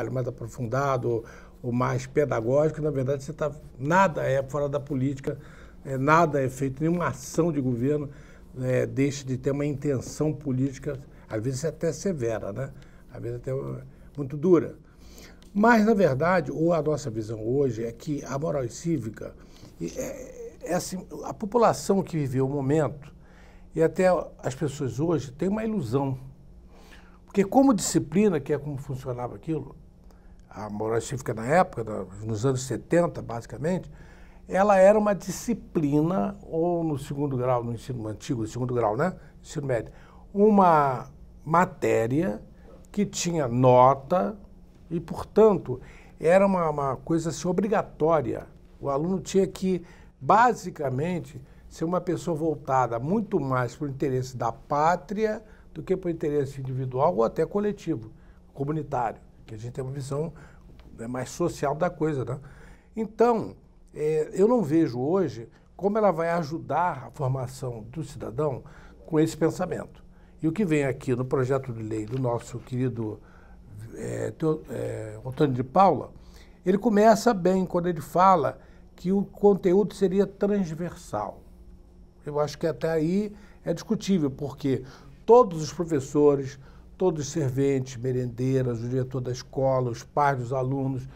trabalho mais aprofundado, ou mais pedagógico, na verdade você está nada é fora da política, é, nada é feito, nenhuma ação de governo é, deixa de ter uma intenção política, às vezes é até severa, né? às vezes é até é, muito dura. Mas, na verdade, ou a nossa visão hoje é que a moral cívica, é, é assim, a população que viveu o momento, e até as pessoas hoje, tem uma ilusão. Porque como disciplina, que é como funcionava aquilo, a moral cívica na época, nos anos 70, basicamente, ela era uma disciplina, ou no segundo grau, no ensino antigo, no segundo grau, né? Ensino médio, uma matéria que tinha nota e, portanto, era uma, uma coisa assim, obrigatória. O aluno tinha que, basicamente, ser uma pessoa voltada muito mais para o interesse da pátria do que para o interesse individual ou até coletivo, comunitário que a gente tem uma visão né, mais social da coisa. Né? Então, é, eu não vejo hoje como ela vai ajudar a formação do cidadão com esse pensamento. E o que vem aqui no projeto de lei do nosso querido eh, é, teu, é, Antônio de Paula, ele começa bem quando ele fala que o conteúdo seria transversal. Eu acho que até aí é discutível, porque todos os professores, todos os serventes, merendeiras, o diretor da escola, os pais dos alunos,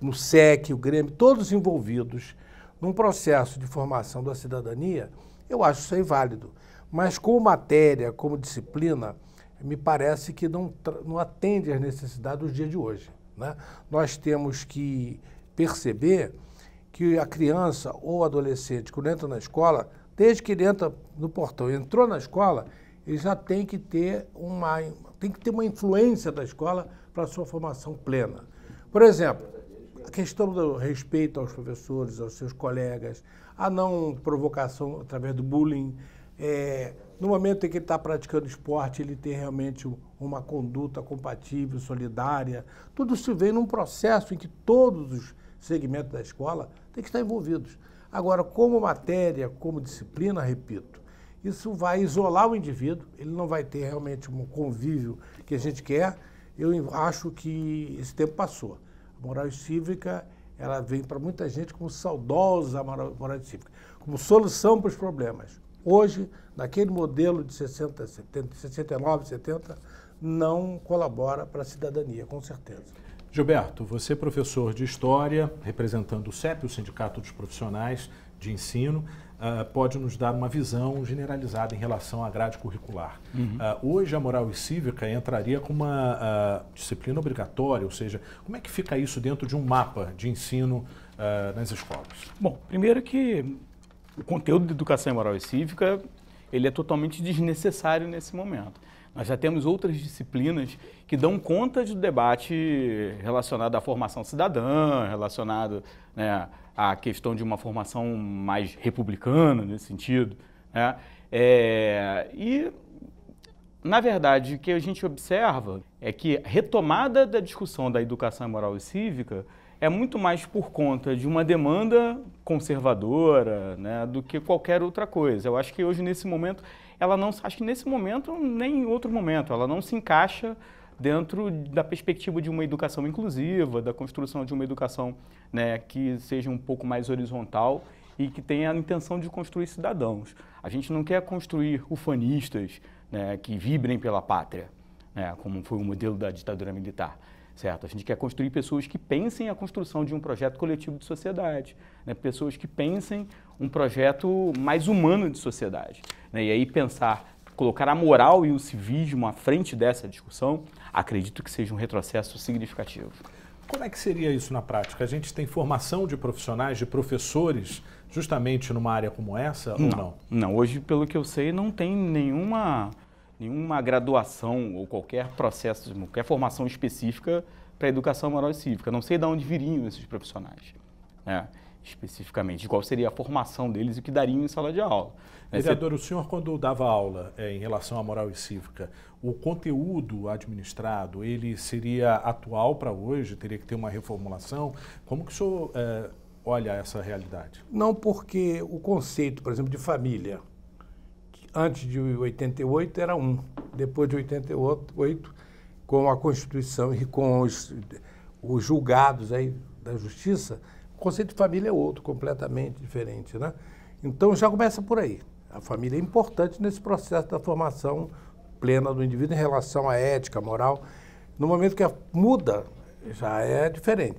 no SEC, o Grêmio, todos envolvidos num processo de formação da cidadania, eu acho isso aí válido. Mas como matéria, como disciplina, me parece que não, não atende às necessidades do dia de hoje. Né? Nós temos que perceber que a criança ou adolescente, quando entra na escola, desde que ele entra no portão, entrou na escola, ele já tem que ter uma tem que ter uma influência da escola para a sua formação plena. Por exemplo, a questão do respeito aos professores, aos seus colegas, a não provocação através do bullying. É, no momento em que ele está praticando esporte, ele tem realmente uma conduta compatível, solidária. Tudo isso vem num processo em que todos os segmentos da escola têm que estar envolvidos. Agora, como matéria, como disciplina, repito, isso vai isolar o indivíduo, ele não vai ter realmente um convívio que a gente quer. Eu acho que esse tempo passou. A moral cívica ela vem para muita gente como saudosa moral, moral cívica, como solução para os problemas. Hoje, naquele modelo de 60, 70, 69, 70, não colabora para a cidadania, com certeza. Gilberto, você é professor de História, representando o CEP, o Sindicato dos Profissionais de Ensino uh, pode nos dar uma visão generalizada em relação à grade curricular. Uhum. Uh, hoje, a moral e cívica entraria como uma uh, disciplina obrigatória, ou seja, como é que fica isso dentro de um mapa de ensino nas escolas? Bom, primeiro que o conteúdo de educação em moral e cívica ele é totalmente desnecessário nesse momento. Nós já temos outras disciplinas que dão conta do debate relacionado à formação cidadã, relacionado né, à questão de uma formação mais republicana nesse sentido. Né? É, e, na verdade, o que a gente observa é que a retomada da discussão da educação moral e cívica é muito mais por conta de uma demanda conservadora né, do que qualquer outra coisa. Eu acho que hoje, nesse momento, ela não, acho que nesse momento, nem em outro momento, ela não se encaixa dentro da perspectiva de uma educação inclusiva, da construção de uma educação né, que seja um pouco mais horizontal e que tenha a intenção de construir cidadãos. A gente não quer construir ufanistas né, que vibrem pela pátria, né, como foi o modelo da ditadura militar. Certo? A gente quer construir pessoas que pensem a construção de um projeto coletivo de sociedade, né, pessoas que pensem um projeto mais humano de sociedade. Né? E aí pensar, colocar a moral e o civismo à frente dessa discussão, acredito que seja um retrocesso significativo. Como é que seria isso na prática? A gente tem formação de profissionais, de professores, justamente numa área como essa não, ou não? Não, hoje, pelo que eu sei, não tem nenhuma, nenhuma graduação ou qualquer processo, qualquer formação específica para educação moral e cívica. Não sei de onde viriam esses profissionais. Né? especificamente, de qual seria a formação deles e o que dariam em sala de aula. Né? Vereador, o senhor, quando dava aula é, em relação à moral e cívica, o conteúdo administrado, ele seria atual para hoje? Teria que ter uma reformulação? Como que o senhor é, olha essa realidade? Não, porque o conceito, por exemplo, de família, antes de 88 era um, depois de 88, com a Constituição e com os, os julgados aí da Justiça, o conceito de família é outro, completamente diferente, né? Então já começa por aí. A família é importante nesse processo da formação plena do indivíduo em relação à ética, moral. No momento que muda, já é diferente.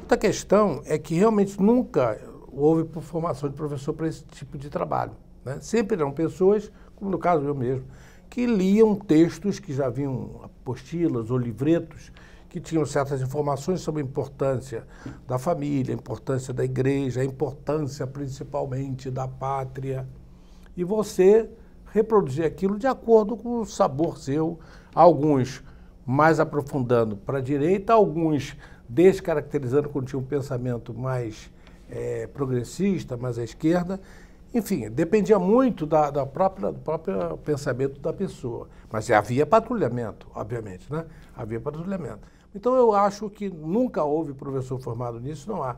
Outra questão é que realmente nunca houve formação de professor para esse tipo de trabalho. Né? Sempre eram pessoas, como no caso eu mesmo, que liam textos que já vinham apostilas ou livretos que tinham certas informações sobre a importância da família, a importância da igreja, a importância principalmente da pátria. E você reproduzir aquilo de acordo com o sabor seu, alguns mais aprofundando para a direita, alguns descaracterizando quando tinha um pensamento mais é, progressista, mais à esquerda. Enfim, dependia muito da, da, própria, do próprio pensamento da pessoa. Mas havia patrulhamento, obviamente, né? Havia patrulhamento. Então eu acho que nunca houve professor formado nisso, não há.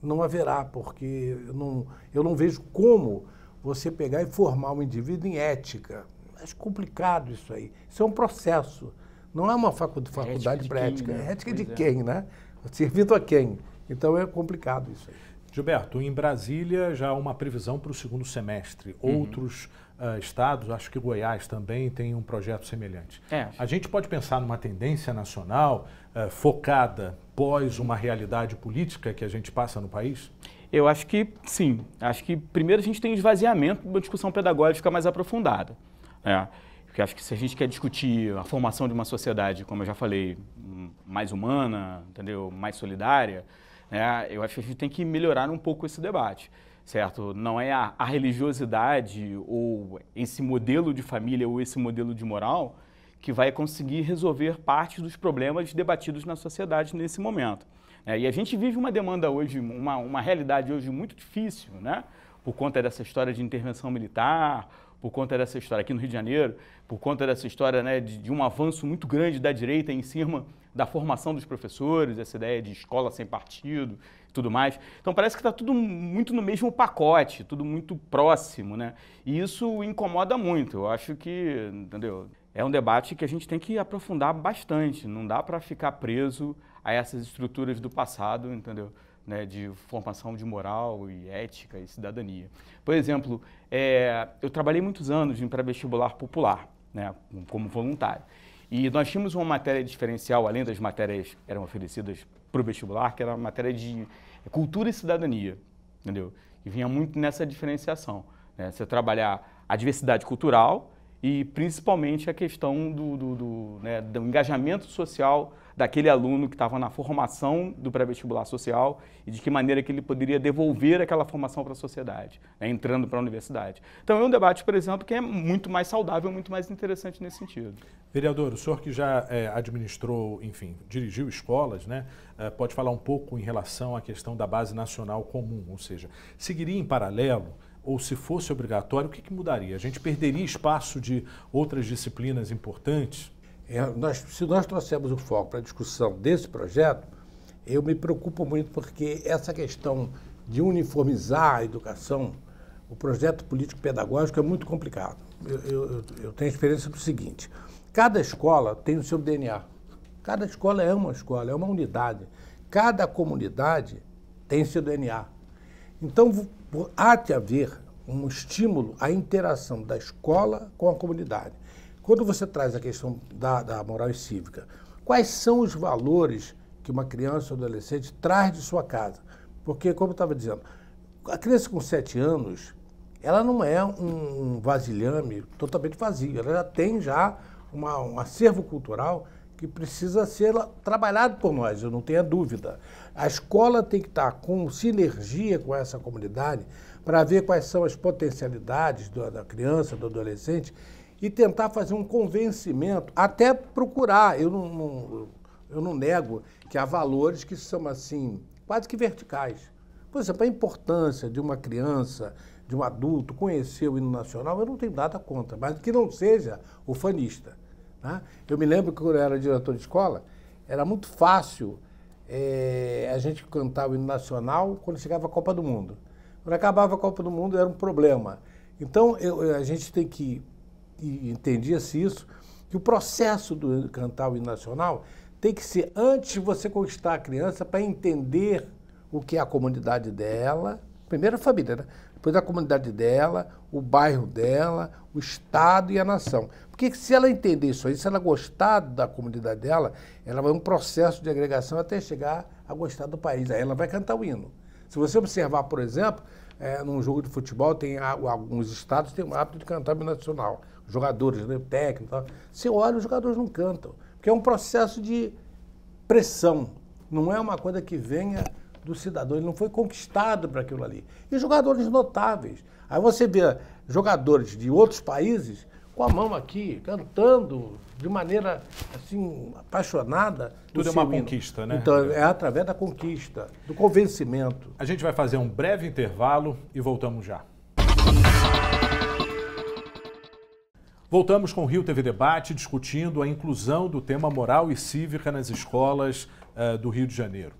Não haverá, porque eu não, eu não vejo como você pegar e formar um indivíduo em ética. Acho é complicado isso aí. Isso é um processo. Não é uma é faculdade, faculdade é ética para ética. Quem, né? É ética pois de é. quem, né? Servido a quem? Então é complicado isso aí. Gilberto, em Brasília já há uma previsão para o segundo semestre. Uhum. Outros uh, estados, acho que Goiás também tem um projeto semelhante. É. A gente pode pensar numa tendência nacional uh, focada pós uma realidade política que a gente passa no país? Eu acho que sim. Acho que primeiro a gente tem um esvaziamento de uma discussão pedagógica mais aprofundada. Né? Porque acho que se a gente quer discutir a formação de uma sociedade, como eu já falei, hum, mais humana, entendeu? mais solidária, né? Eu acho que a gente tem que melhorar um pouco esse debate, certo? Não é a, a religiosidade ou esse modelo de família ou esse modelo de moral que vai conseguir resolver parte dos problemas debatidos na sociedade nesse momento. É, e a gente vive uma demanda hoje, uma, uma realidade hoje muito difícil, né? por conta dessa história de intervenção militar, por conta dessa história aqui no Rio de Janeiro, por conta dessa história né, de, de, um avanço muito grande da direita em cima da formação dos professores, essa ideia de escola sem partido e tudo mais. Então parece que está tudo muito no mesmo pacote, tudo muito próximo, né? E isso incomoda muito. Eu acho que, entendeu? É um debate que a gente tem que aprofundar bastante. Não dá para ficar preso a essas estruturas do passado, entendeu? né, de formação de moral e ética e cidadania. Por exemplo, é, eu trabalhei muitos anos em pré-vestibular popular, né, como voluntário. E nós tínhamos uma matéria diferencial, além das matérias que eram oferecidas para o vestibular, que era a matéria de cultura e cidadania, entendeu? E vinha muito nessa diferenciação. Né? Você trabalhar a diversidade cultural e principalmente a questão do, do, do, né, do engajamento social daquele aluno que estava na formação do pré-vestibular social e de que maneira que ele poderia devolver aquela formação para a sociedade, né, entrando para a universidade. Então é um debate, por exemplo, que é muito mais saudável, muito mais interessante nesse sentido. Vereador, o senhor que já é, administrou, enfim, dirigiu escolas, né, é, pode falar um pouco em relação à questão da base nacional comum, ou seja, seguiria em paralelo ou se fosse obrigatório, o que, que mudaria? A gente perderia espaço de outras disciplinas importantes? É, nós, se nós trouxermos o foco para a discussão desse projeto, eu me preocupo muito porque essa questão de uniformizar a educação, o projeto político-pedagógico é muito complicado. Eu, eu, eu tenho experiência do seguinte: cada escola tem o seu DNA. Cada escola é uma escola, é uma unidade. Cada comunidade tem seu DNA. Então, há de haver um estímulo à interação da escola com a comunidade. Quando você traz a questão da, da moral e cívica, quais são os valores que uma criança ou adolescente traz de sua casa? Porque, como eu estava dizendo, a criança com 7 anos, ela não é um vasilhame totalmente vazio, ela já tem já uma, um acervo cultural que precisa ser trabalhado por nós, eu não tenho dúvida. A escola tem que estar com sinergia com essa comunidade para ver quais são as potencialidades da criança, do adolescente e tentar fazer um convencimento, até procurar. Eu não, não, eu não nego que há valores que são assim, quase que verticais. Por exemplo, a importância de uma criança, de um adulto conhecer o hino nacional, eu não tenho nada contra, mas que não seja ufanista. Né? Eu me lembro que quando eu era diretor de escola, era muito fácil é, a gente cantar o hino nacional quando chegava a Copa do Mundo. Quando acabava a Copa do Mundo era um problema. Então eu, eh, a gente tem que, e entendia-se isso, que o processo do cantar o hino nacional tem que ser antes de você conquistar a criança para entender o que é a comunidade dela, primeiro a família, né? depois a comunidade dela, o bairro dela, o Estado e a nação. Porque se ela entender isso aí, se ela gostar da comunidade dela, ela vai um processo de agregação até chegar a gostar do país. Aí ela vai cantar o hino. Se você observar, por exemplo, é, num jogo de futebol, tem alguns estados têm o hábito de cantar o hino nacional. jogadores, né, técnico tal. Você olha, os jogadores não cantam. Porque é um processo de pressão. Não é uma coisa que venha do cidadão, ele não foi conquistado para aquilo ali. E jogadores notáveis. Aí você vê jogadores de outros países com a mão aqui, cantando de maneira assim apaixonada. Tudo é uma hino. conquista, né? Então é através da conquista, do convencimento. A gente vai fazer um breve intervalo e voltamos já. Voltamos com o Rio TV Debate discutindo a inclusão do tema moral e cívica nas escolas uh, do Rio de Janeiro.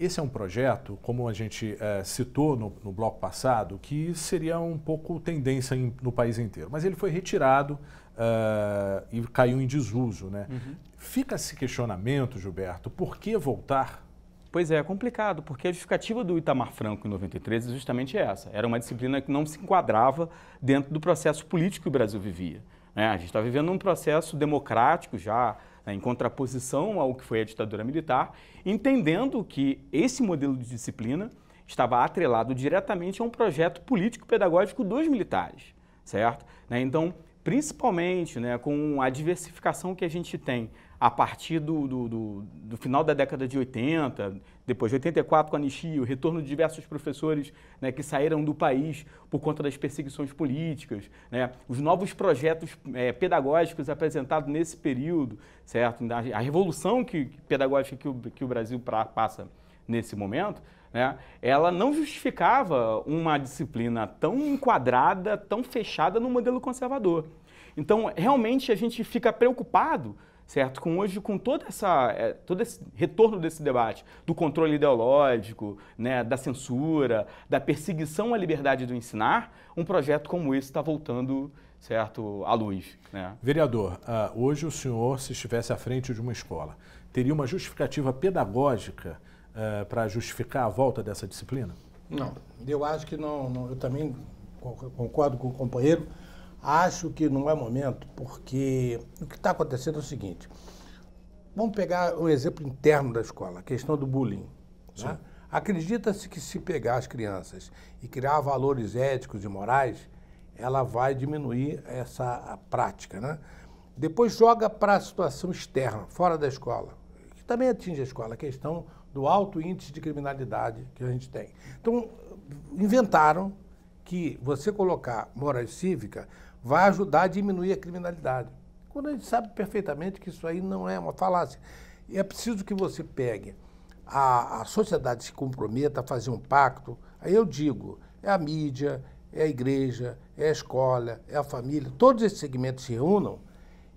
Esse é um projeto, como a gente é, citou no, no, bloco passado, que seria um pouco tendência em, no país inteiro, mas ele foi retirado uh, e caiu em desuso. Né? Uhum. Fica esse questionamento, Gilberto, por que voltar? Pois é, é complicado, porque a justificativa do Itamar Franco em 93 é justamente essa. Era uma disciplina que não se enquadrava dentro do processo político que o Brasil vivia. Né? A gente está vivendo um processo democrático já, né, em contraposição ao que foi a ditadura militar, entendendo que esse modelo de disciplina estava atrelado diretamente a um projeto político-pedagógico dos militares, certo? Né, então, principalmente né, com a diversificação que a gente tem a partir do, do, do, do, final da década de 80, depois de 84 com a anistia, o retorno de diversos professores né, que saíram do país por conta das perseguições políticas, né, os novos projetos é, pedagógicos apresentados nesse período, certo? A, a revolução que, que, pedagógica que o, que o Brasil pra, passa nesse momento, né, ela não justificava uma disciplina tão enquadrada, tão fechada no modelo conservador. Então, realmente, a gente fica preocupado certo? Com hoje, com toda essa, é, todo esse retorno desse debate do controle ideológico, né, da censura, da perseguição à liberdade do ensinar, um projeto como esse está voltando certo à luz. Né? Vereador, uh, hoje o senhor, se estivesse à frente de uma escola, teria uma justificativa pedagógica uh, ah, para justificar a volta dessa disciplina? Não, eu acho que não, não eu também concordo com o companheiro. Acho que não é momento, porque o que está acontecendo é o seguinte. Vamos pegar um exemplo interno da escola, a questão do bullying. Né? Acredita-se que se pegar as crianças e criar valores éticos e morais, ela vai diminuir essa prática. Né? Depois joga para a situação externa, fora da escola, que também atinge a escola, a questão do alto índice de criminalidade que a gente tem. Então, inventaram que você colocar moral cívica vai ajudar a diminuir a criminalidade. Quando a gente sabe perfeitamente que isso aí não é uma falácia. E é preciso que você pegue, a, a sociedade se comprometa a fazer um pacto. Aí eu digo, é a mídia, é a igreja, é a escola, é a família, todos esses segmentos se reúnam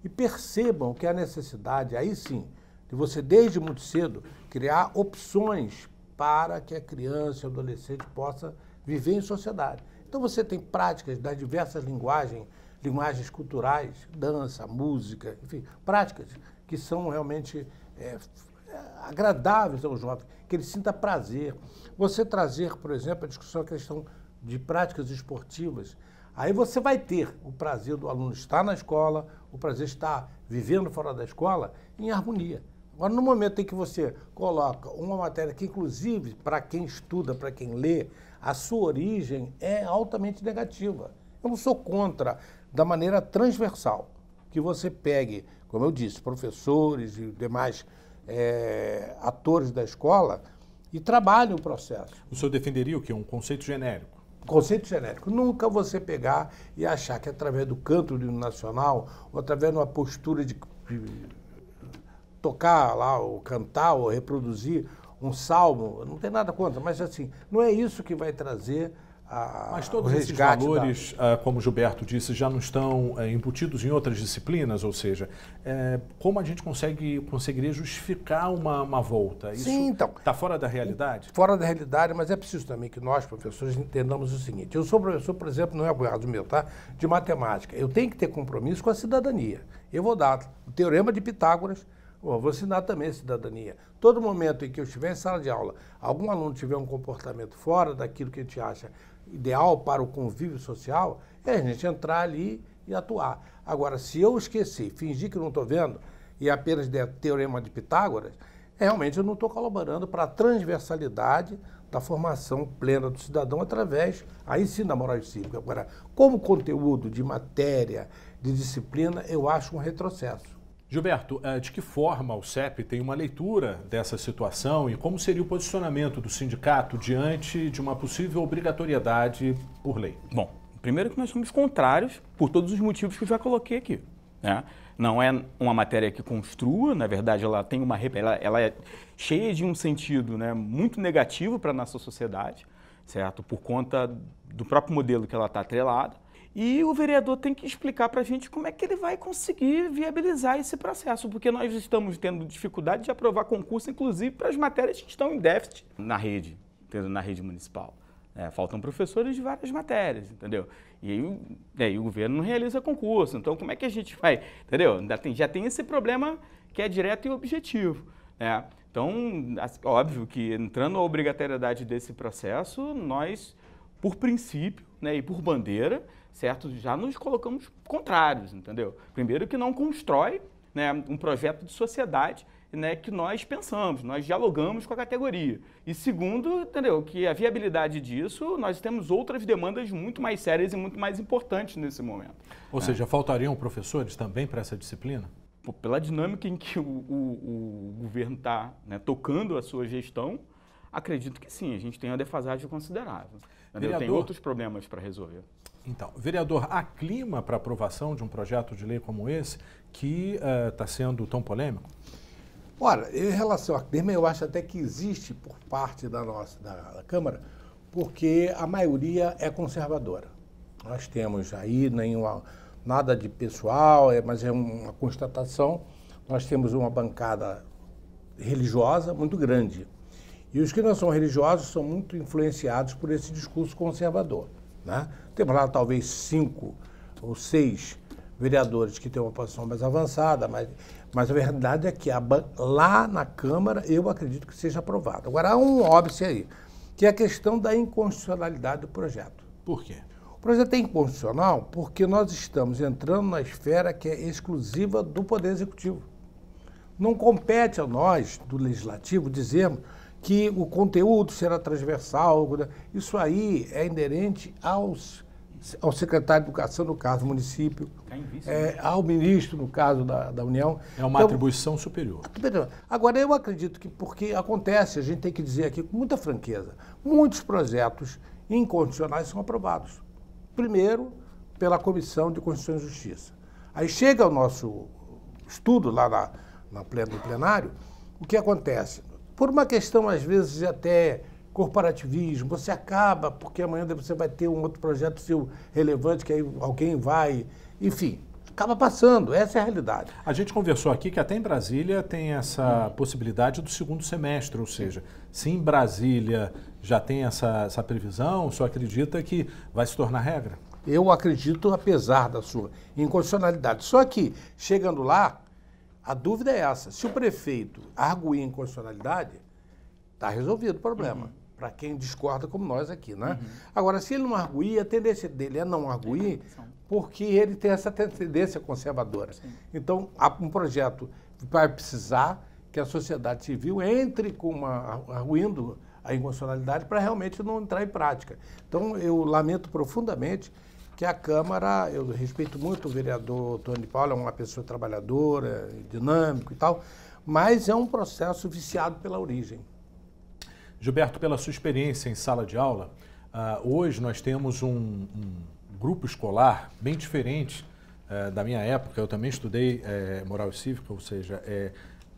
e percebam que há necessidade, aí sim, de você, desde muito cedo, criar opções para que a criança e o adolescente possa viver em sociedade. Então você tem práticas das diversas linguagens, linguagens culturais, dança, música, enfim, práticas que são realmente é, é, agradáveis ao jovem, que ele sinta prazer. Você trazer, por exemplo, a discussão a questão de práticas esportivas, aí você vai ter o prazer do aluno estar na escola, o prazer de estar vivendo fora da escola em harmonia. Agora, no momento em que você coloca uma matéria que, inclusive, para quem estuda, para quem lê, a sua origem é altamente negativa. Eu não sou contra da maneira transversal que você pegue, como eu disse, professores e demais é, atores da escola e trabalhe o processo. O senhor defenderia o que? Um conceito genérico? Conceito genérico. Nunca você pegar e achar que através do canto do nacional ou através de uma postura de, de tocar lá, ou cantar, ou reproduzir um salmo, não tem nada contra, mas assim, não é isso que vai trazer a, mas todos esses valores, da... Ah, como Gilberto disse, já não estão eh, embutidos em outras disciplinas, ou seja, é, como a gente consegue conseguiria justificar uma, uma volta? Isso Sim, então. Está fora da realidade? Fora da realidade, mas é preciso também que nós, professores, entendamos o seguinte. Eu sou professor, por exemplo, não é o meu, tá? De matemática. Eu tenho que ter compromisso com a cidadania. Eu vou dar o Teorema de Pitágoras, Bom, vou ensinar também cidadania. Todo momento em que eu estiver em sala de aula, algum aluno tiver um comportamento fora daquilo que a gente acha ideal para o convívio social, é a gente entrar ali e atuar. Agora, se eu esqueci, fingir que não estou vendo e apenas der teorema de Pitágoras, realmente eu não estou colaborando para a transversalidade da formação plena do cidadão através, aí sim, da moral cívica. Agora, como conteúdo de matéria, de disciplina, eu acho um retrocesso. Gilberto, eh, de que forma o CEP tem uma leitura dessa situação e como seria o posicionamento do sindicato diante de uma possível obrigatoriedade por lei? Bom, primeiro que nós somos contrários por todos os motivos que eu já coloquei aqui. Né? Não é uma matéria que construa, na verdade, ela tem uma ela, ela é cheia de um sentido né, muito negativo para a nossa sociedade, certo? Por conta do próprio modelo que ela está atrelada. E o vereador tem que explicar para a gente como é que ele vai conseguir viabilizar esse processo, porque nós estamos tendo dificuldade de aprovar concurso, inclusive para as matérias que estão em déficit na rede, tendo na rede municipal. É, faltam professores de várias matérias, entendeu? E aí, aí, é, o governo não realiza concurso, então como é que a gente vai, entendeu? Já tem, já tem esse problema que é direto e objetivo, né? Então, óbvio que entrando a obrigatoriedade desse processo, nós, por princípio né, e por bandeira, certo? Já nos colocamos contrários, entendeu? Primeiro que não constrói né, um projeto de sociedade né, que nós pensamos, nós dialogamos com a categoria. E segundo, entendeu, que a viabilidade disso, nós temos outras demandas muito mais sérias e muito mais importantes nesse momento. Ou né? seja, faltariam professores também para essa disciplina? Pela dinâmica em que o, o, o governo está né, tocando a sua gestão, acredito que sim, a gente tem uma defasagem considerável. Vereador, tem outros problemas para resolver. Então, vereador, há clima para aprovação de um projeto de lei como esse que está eh, uh, sendo tão polêmico? Ora, em relação a clima, eu acho até que existe por parte da nossa da, Câmara, porque a maioria é conservadora. Nós temos aí nenhuma, nada de pessoal, é, mas é uma constatação. Nós temos uma bancada religiosa muito grande. E os que não são religiosos são muito influenciados por esse discurso conservador. Né? Temos lá talvez cinco ou seis vereadores que têm uma posição mais avançada, mas, mas a verdade é que a, lá na Câmara eu acredito que seja aprovado. Agora, há um óbvio aí, que é a questão da inconstitucionalidade do projeto. Por quê? O projeto é inconstitucional porque nós estamos entrando na esfera que é exclusiva do Poder Executivo. Não compete a nós, do Legislativo, dizermos que o conteúdo será transversal. Né? Isso aí é inerente aos, ao secretário de Educação, no caso, do município, tá é, né? ao ministro, no caso da, da União. É uma então, atribuição superior. Agora, eu acredito que, porque acontece, a gente tem que dizer aqui com muita franqueza, muitos projetos incondicionais são aprovados. Primeiro, pela Comissão de Constituição e Justiça. Aí chega o nosso estudo lá na, na plena no plenário, o que acontece? por uma questão, às vezes, de até corporativismo, você acaba, porque amanhã você vai ter um outro projeto seu relevante, que aí alguém vai, enfim, acaba passando, essa é a realidade. A gente conversou aqui que até em Brasília tem essa hum. possibilidade do segundo semestre, ou seja, Sim. se em Brasília já tem essa, essa previsão, só acredita que vai se tornar regra? Eu acredito, apesar da sua incondicionalidade Só que, chegando lá, a dúvida é essa. Se o prefeito arguir inconstitucionalidade, está resolvido o problema. Uhum. Para quem discorda como nós aqui, né? Uhum. Agora, se ele não arguir, a tendência dele é não arguir, é, porque ele tem essa tendência conservadora. Sim. Então, um projeto vai precisar que a sociedade civil entre com uma arguindo a inconstitucionalidade para realmente não entrar em prática. Então, eu lamento profundamente que a Câmara, eu respeito muito o vereador Tony Paulo, é uma pessoa trabalhadora, dinâmico e tal, mas é um processo viciado pela origem. Gilberto, pela sua experiência em sala de aula, uh, hoje nós temos um, um, grupo escolar bem diferente uh, da minha época. Eu também estudei eh, moral e cívica, ou seja, eh,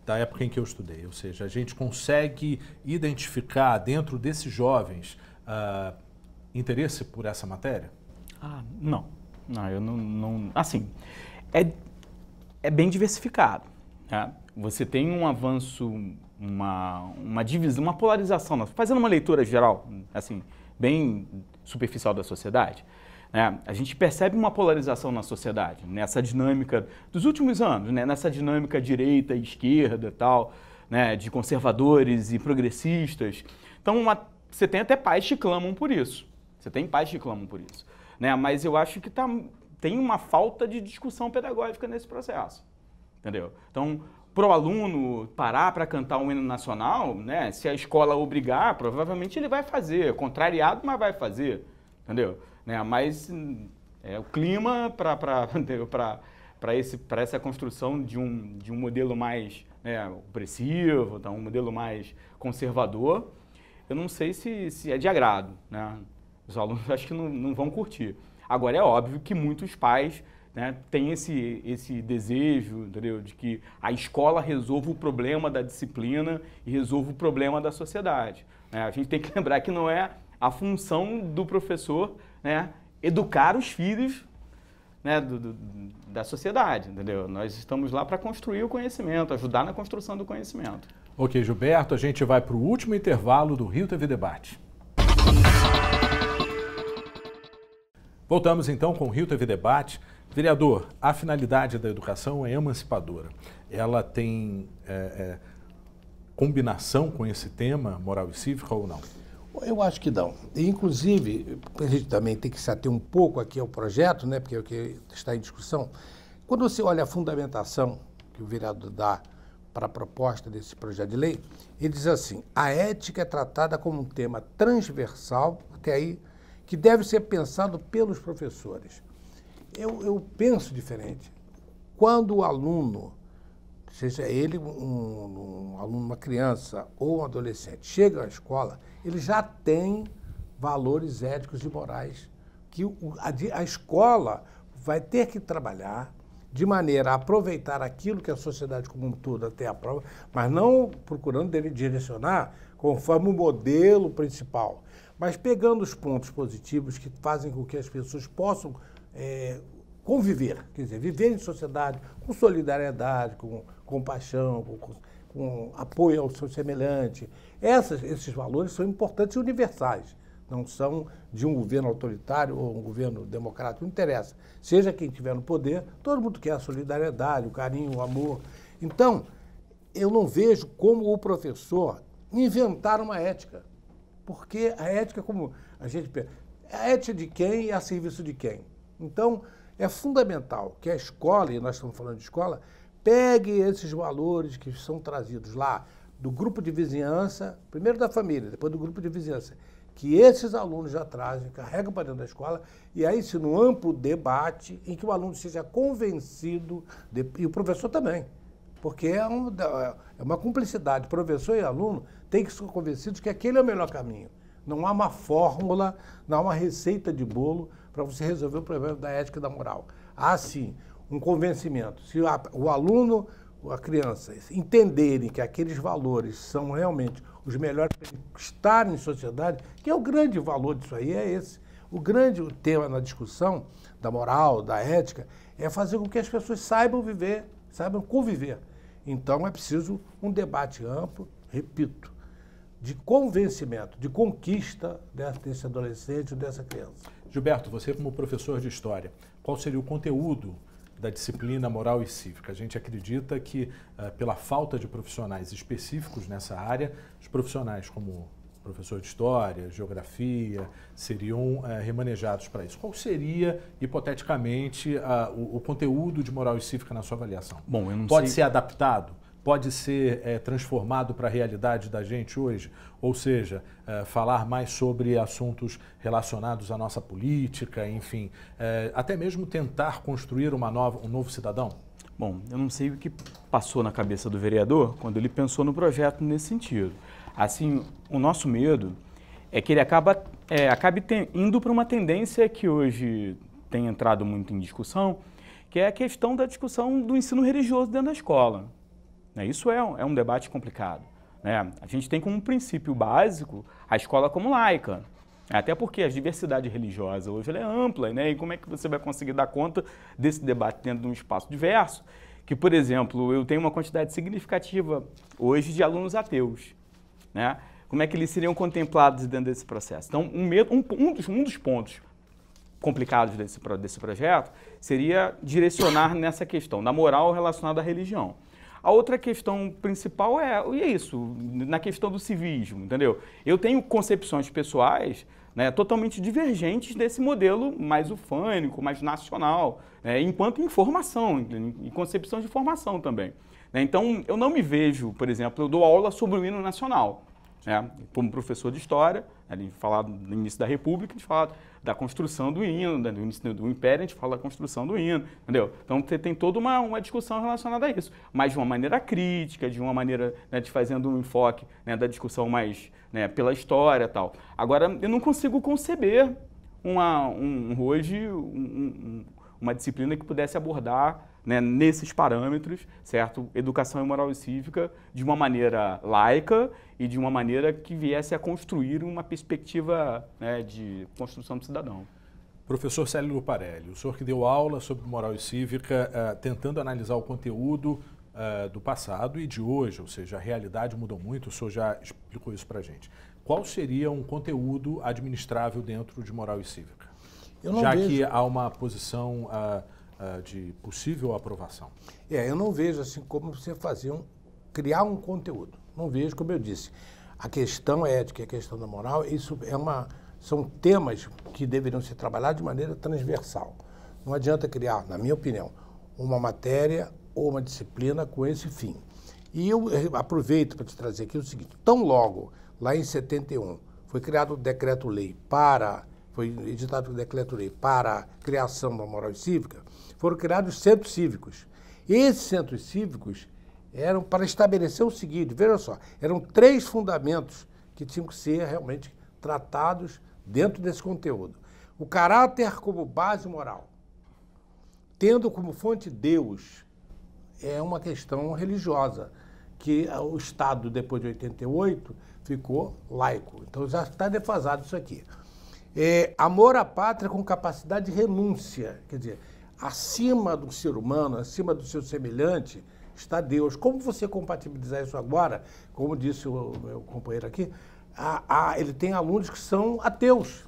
da época em que eu estudei. Ou seja, a gente consegue identificar dentro desses jovens uh, interesse por essa matéria? Ah, não. Não, eu não. não assim, é, é bem diversificado. Né? Você tem um avanço, uma, uma divisão, uma polarização. Né? Fazendo uma leitura geral, assim, bem superficial da sociedade, né? a gente percebe uma polarização na sociedade, nessa dinâmica dos últimos anos, né? nessa dinâmica direita, esquerda tal, né? de conservadores e progressistas. Então, uma, você tem até pais que clamam por isso. Você tem pais que clamam por isso né? Mas eu acho que tá, tem uma falta de discussão pedagógica nesse processo, entendeu? Então, pro aluno parar para cantar um hino nacional, né? Se a escola obrigar, provavelmente ele vai fazer, contrariado, mas vai fazer, entendeu? Né? Mas é, o clima para para esse para essa construção de um de um modelo mais né, opressivo, então um modelo mais conservador, eu não sei se, se é de agrado, né? Os alunos acho que não, não vão curtir. Agora, é óbvio que muitos pais né, têm esse, esse desejo, entendeu? De que a escola resolva o problema da disciplina e resolva o problema da sociedade. Né? A gente tem que lembrar que não é a função do professor né, educar os filhos né, do, do, da sociedade, entendeu? Nós estamos lá para construir o conhecimento, ajudar na construção do conhecimento. Ok, Gilberto, a gente vai para o último intervalo do Rio TV Debate. Voltamos então com o Rio TV Debate. Vereador, a finalidade da educação é emancipadora. Ela tem é, é, combinação com esse tema, moral e cívica, ou não? Eu acho que não. inclusive, a gente também tem que se ater um pouco aqui ao projeto, né, porque é o que está em discussão. Quando você olha a fundamentação que o vereador dá para a proposta desse projeto de lei, ele diz assim: a ética é tratada como um tema transversal, até aí que deve ser pensado pelos professores. Eu, eu penso diferente. Quando o aluno, seja ele um, um aluno, uma criança ou um adolescente, chega à escola, ele já tem valores éticos e morais que a, a escola vai ter que trabalhar de maneira a aproveitar aquilo que a sociedade como um todo até aprova, mas não procurando direcionar conforme o modelo principal. Mas pegando os pontos positivos que fazem com que as pessoas possam é, conviver, quer dizer, viver em sociedade com solidariedade, com compaixão, com, com, com, apoio ao seu semelhante, Essas, esses valores são importantes e universais. Não são de um governo autoritário ou um governo democrático, não interessa. Seja quem tiver no poder, todo mundo quer a solidariedade, o carinho, o amor. Então, eu não vejo como o professor inventar uma ética. Porque a ética, é como a gente pensa, a ética de quem e é a serviço de quem? Então, é fundamental que a escola, e nós estamos falando de escola, pegue esses valores que são trazidos lá do grupo de vizinhança, primeiro da família, depois do grupo de vizinhança, que esses alunos já trazem, carregam para dentro da escola, e aí se num amplo debate em que o aluno seja convencido, de, e o professor também, porque é, um, é, é uma cumplicidade, professor e aluno, tem que ser convencidos que aquele é o melhor caminho. Não há uma fórmula, não há uma receita de bolo para você resolver o problema da ética e da moral. Há sim um convencimento. Se o aluno ou a criança entenderem que aqueles valores são realmente os melhores para estar em sociedade, que é o grande valor disso aí, é esse. O grande tema na discussão da moral, da ética, é fazer com que as pessoas saibam viver, saibam conviver. Então é preciso um debate amplo, repito, de convencimento, de conquista desse adolescente ou dessa criança. Gilberto, você como professor de história, qual seria o conteúdo da disciplina moral e cívica. A gente acredita que, eh, pela falta de profissionais específicos nessa área, os profissionais como professor de história, geografia, seriam eh, remanejados para isso. Qual seria, hipoteticamente, o, o, conteúdo de moral e cívica na sua avaliação? Bom, eu não Pode sei... ser adaptado? pode ser é, transformado para a realidade da gente hoje? Ou seja, é, falar mais sobre assuntos relacionados à nossa política, enfim, é, até mesmo tentar construir uma nova, um novo cidadão? Bom, eu não sei o que passou na cabeça do vereador quando ele pensou no projeto nesse sentido. Assim, o nosso medo é que ele acaba, é, acabe ten, indo para uma tendência que hoje tem entrado muito em discussão, que é a questão da discussão do ensino religioso dentro da escola. Né? Isso é um, é um debate complicado. Né? A gente tem como um princípio básico a escola como laica. Até porque a diversidade religiosa hoje é ampla, né? E como é que você vai conseguir dar conta desse debate dentro de um espaço diverso? Que, por exemplo, eu tenho uma quantidade significativa hoje de alunos ateus, né? Como é que eles seriam contemplados dentro desse processo? Então, um, medo, um, um, dos, um dos pontos complicados desse, desse projeto seria direcionar nessa questão, da moral relacionada à religião. A outra questão principal é, e é isso, na questão do civismo, entendeu? Eu tenho concepções pessoais né, totalmente divergentes desse modelo mais ufânico, mais nacional, né, enquanto informação, e concepção de formação também. Né? Então, eu não me vejo, por exemplo, eu dou aula sobre o hino nacional. Né? Como professor de história, a gente fala no início da República, a gente fala da construção do hino, no né, início do Império, a gente fala da construção do hino, entendeu? Então você tem toda uma, uma discussão relacionada a isso, mas de uma maneira crítica, de uma maneira né, de fazendo um enfoque né, da discussão mais né, pela história tal. Agora, eu não consigo conceber uma, um, hoje um, um, uma disciplina que pudesse abordar né, nesses parâmetros, certo? Educação e moral e cívica de uma maneira laica e de uma maneira que viesse a construir uma perspectiva né, de construção do cidadão. Professor Célio Luparelli, o senhor que deu aula sobre moral e cívica, uh, tentando analisar o conteúdo uh, do passado e de hoje, ou seja, a realidade mudou muito, o senhor já explicou isso para a gente. Qual seria um conteúdo administrável dentro de moral e cívica? já vejo. que há uma posição uh, eh, de possível aprovação. É, eu não vejo assim como você fazer um, criar um conteúdo. Não vejo, como eu disse. A questão ética, a questão da moral, isso é uma, são temas que deveriam ser trabalhados de maneira transversal. Não adianta criar, na minha opinião, uma matéria ou uma disciplina com esse fim. E eu eh, aproveito para te trazer aqui o seguinte: tão logo, lá em 71, foi criado o decreto-lei para foi editado pelo decreto-lei para a criação da moral cívica, foram criados centros cívicos. Esses centros cívicos eram para estabelecer o seguinte, veja só, eram três fundamentos que tinham que ser realmente tratados dentro desse conteúdo. O caráter como base moral, tendo como fonte Deus, é uma questão religiosa, que o Estado, depois de 88, ficou laico. Então já está defasado isso aqui. É, amor à pátria com capacidade de renúncia. Quer dizer, acima do ser humano, acima do seu semelhante, está Deus. Como você compatibilizar isso agora? Como disse o meu companheiro aqui, a, a, ele tem alunos que são ateus.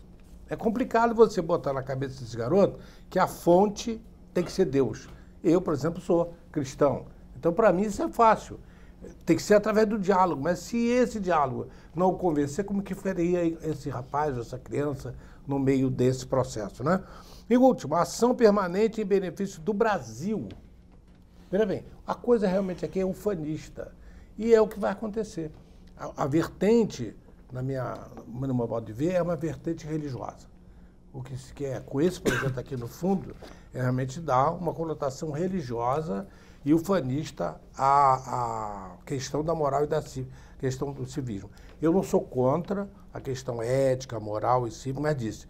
É complicado você botar na cabeça desse garoto que a fonte tem que ser Deus. Eu, por exemplo, sou cristão. Então, para mim, isso é fácil. Tem que ser através do diálogo, mas se esse diálogo não o convencer, como que faria esse rapaz, essa criança, no meio desse processo, né? E último, ação permanente em benefício do Brasil. Veja bem, a coisa realmente aqui é ufanista. E é o que vai acontecer. A, a vertente, na minha, no meu modo de ver, é uma vertente religiosa. O que se quer com esse projeto aqui no fundo é realmente dar uma conotação religiosa e ufanista à, a questão da moral e da questão do civismo. Eu não sou contra a questão ética, moral e cívica, mas disse,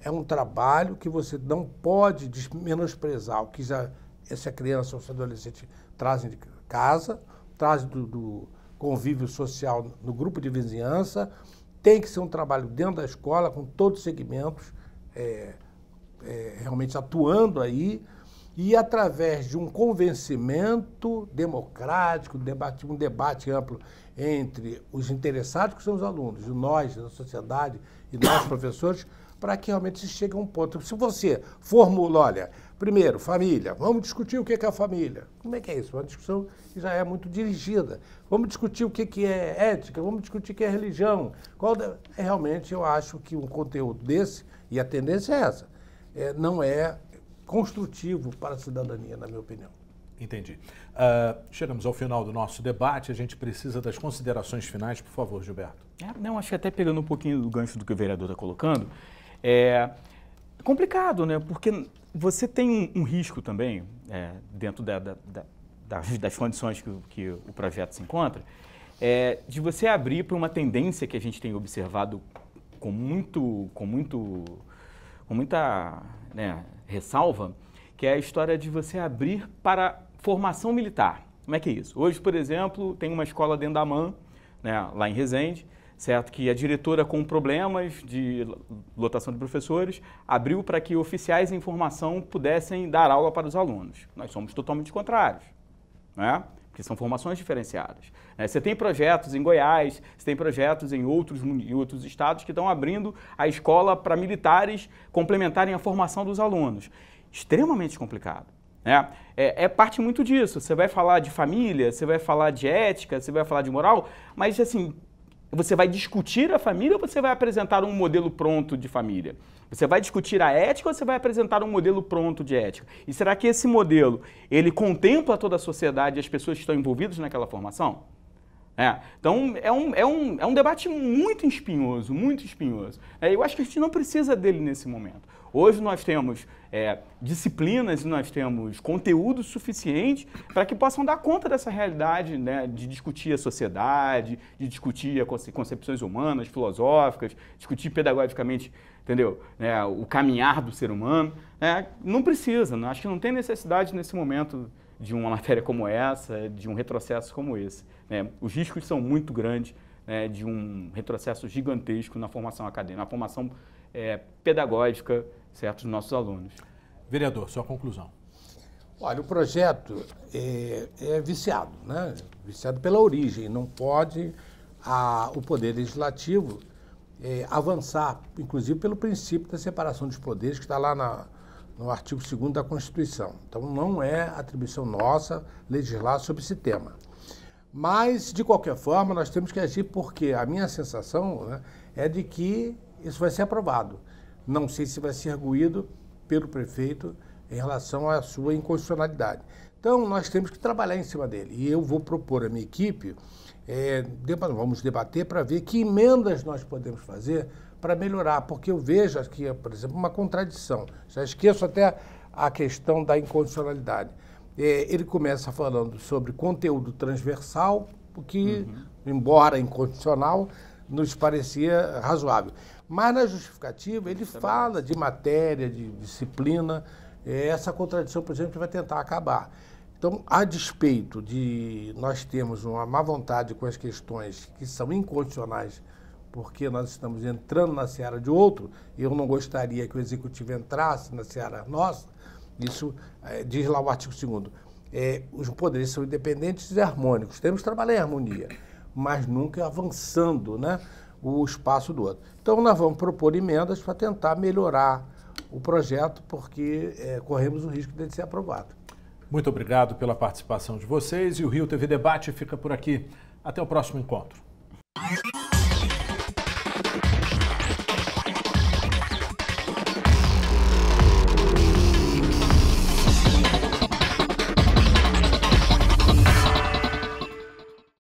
é um trabalho que você não pode menosprezar o que já essa criança ou esse adolescente trazem de casa, trazem do, do convívio social no grupo de vizinhança, tem que ser um trabalho dentro da escola, com todos os segmentos é, é, realmente atuando aí, e através de um convencimento democrático, debate, um debate amplo entre os interessados, que são os alunos, e nós, a sociedade, e nós, professores, para que realmente se chegue a um ponto. Se você formula, olha, primeiro, família, vamos discutir o que é a família. Como é que é isso? Uma discussão que já é muito dirigida. Vamos discutir o que é ética, vamos discutir o que é religião. Qual Realmente, eu acho que um conteúdo desse, e a tendência é essa, é, não é construtivo para a cidadania, na minha opinião. Entendi. Uh, chegamos ao final do nosso debate. A gente precisa das considerações finais, por favor, Gilberto. É, não, acho que até pegando um pouquinho do gancho do que o vereador está colocando, é complicado, né? Porque você tem um, um risco também, é, dentro da, da, da, das, das, condições que, que, o projeto se encontra, é, de você abrir para uma tendência que a gente tem observado com muito, com muito, com muita, né, ressalva, que é a história de você abrir para formação militar. Como é que é isso? Hoje, por exemplo, tem uma escola dentro da MAN, né, lá em Resende, certo? Que a diretora, com problemas de lotação de professores, abriu para que oficiais em formação pudessem dar aula para os alunos. Nós somos totalmente contrários. Né? porque são formações diferenciadas. Né? Você tem projetos em Goiás, você tem projetos em outros, em outros estados que estão abrindo a escola para militares complementarem a formação dos alunos. Extremamente complicado. Né? É, é, parte muito disso. Você vai falar de família, você vai falar de ética, você vai falar de moral, mas assim, você vai discutir a família ou você vai apresentar um modelo pronto de família? Você vai discutir a ética ou você vai apresentar um modelo pronto de ética? E será que esse modelo, ele contempla toda a sociedade e as pessoas que estão envolvidas naquela formação? É. Então, é um, é, um, é um debate muito espinhoso, muito espinhoso. É, eu acho que a gente não precisa dele nesse momento. Hoje nós temos é, disciplinas, nós temos conteúdo suficiente para que possam dar conta dessa realidade né, de discutir a sociedade, de discutir conce concepções humanas, filosóficas, discutir pedagogicamente entendeu? É, o caminhar do ser humano. É, não precisa, não, né, acho que não tem necessidade nesse momento de uma matéria como essa, de um retrocesso como esse. Né? Os riscos são muito grandes né, de um retrocesso gigantesco na formação acadêmica, na formação é, pedagógica certos nossos alunos. Vereador, sua conclusão. Olha, o projeto é, é viciado, né? Viciado pela origem. Não pode a, o poder legislativo é, avançar, inclusive pelo princípio da separação dos poderes que está lá na, no artigo 2 da Constituição. Então, não é atribuição nossa legislar sobre esse tema. Mas, de qualquer forma, nós temos que agir porque a minha sensação né, é de que isso vai ser aprovado não sei se vai ser arguído pelo prefeito em relação à sua inconstitucionalidade. Então, nós temos que trabalhar em cima dele. E eu vou propor à minha equipe, é, vamos debater para ver que emendas nós podemos fazer para melhorar, porque eu vejo aqui, por exemplo, uma contradição. Já esqueço até a questão da incondicionalidade. É, ele começa falando sobre conteúdo transversal, o que, uhum. embora incondicional, nos parecia razoável. Mas na justificativa ele fala de matéria, de disciplina, é, essa contradição, por exemplo, que vai tentar acabar. Então, a despeito de nós termos uma má vontade com as questões que são incondicionais, porque nós estamos entrando na seara de outro, eu não gostaria que o executivo entrasse na seara nossa, isso é, diz lá o artigo 2. É, os poderes são independentes e harmônicos, temos que trabalhar em harmonia mas nunca avançando né, o espaço do outro. Então, nós vamos propor emendas para tentar melhorar o projeto, porque é, corremos o risco ele ser aprovado. Muito obrigado pela participação de vocês e o Rio TV Debate fica por aqui. Até o próximo encontro.